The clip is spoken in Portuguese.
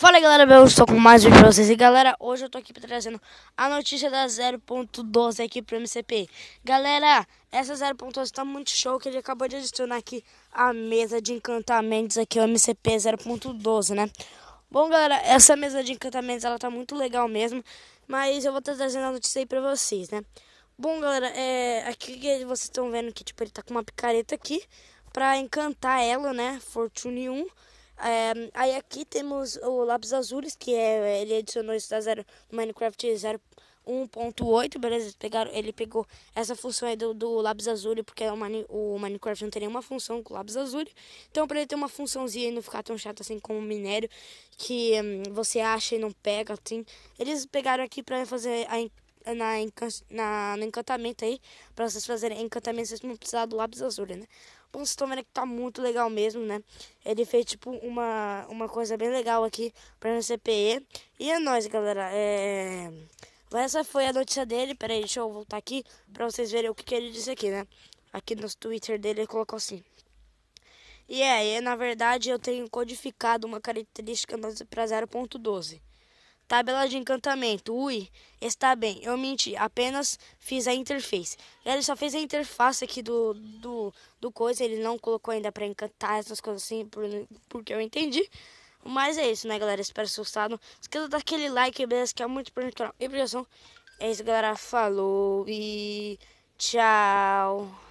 Fala galera, eu estou com mais um vídeo pra vocês. E galera, hoje eu tô aqui trazendo a notícia da 0.12 aqui pro MCP. Galera, essa 0.12 tá muito show que ele acabou de adicionar aqui a mesa de encantamentos aqui, o MCP 0.12, né? Bom galera, essa mesa de encantamentos ela tá muito legal mesmo, mas eu vou estar trazendo a notícia aí pra vocês, né? Bom galera, é, aqui vocês estão vendo que tipo, ele tá com uma picareta aqui pra encantar ela, né? Fortune 1. É, aí aqui temos o lápis azuis, que é, ele adicionou isso da zero Minecraft 0. beleza? Pegaram, ele pegou essa função aí do, do lápis azul, porque é o, o Minecraft não tem nenhuma função com lápis azul. Então, pra ele ter uma funçãozinha e não ficar tão chato assim como o minério, que hum, você acha e não pega, assim. Eles pegaram aqui pra fazer a na, na, no encantamento aí. Pra vocês fazerem encantamento, vocês vão precisar do lápis azul, né? Bom, vocês estão vendo que tá muito legal mesmo, né? Ele fez, tipo, uma, uma coisa bem legal aqui pra no CPE. E é nóis, galera. É... Essa foi a notícia dele. Pera aí, deixa eu voltar aqui pra vocês verem o que, que ele disse aqui, né? Aqui no Twitter dele ele colocou assim. E yeah, é, na verdade eu tenho codificado uma característica para 0.12. Tabela de encantamento. Ui, está bem. Eu menti. Apenas fiz a interface. Ele só fez a interface aqui do, do, do coisa. Ele não colocou ainda para encantar essas coisas assim, por, porque eu entendi. Mas é isso, né, galera? Espero que vocês Esqueça daquele like, beleza? Que é muito importante. E projeção. É isso, galera. Falou e tchau.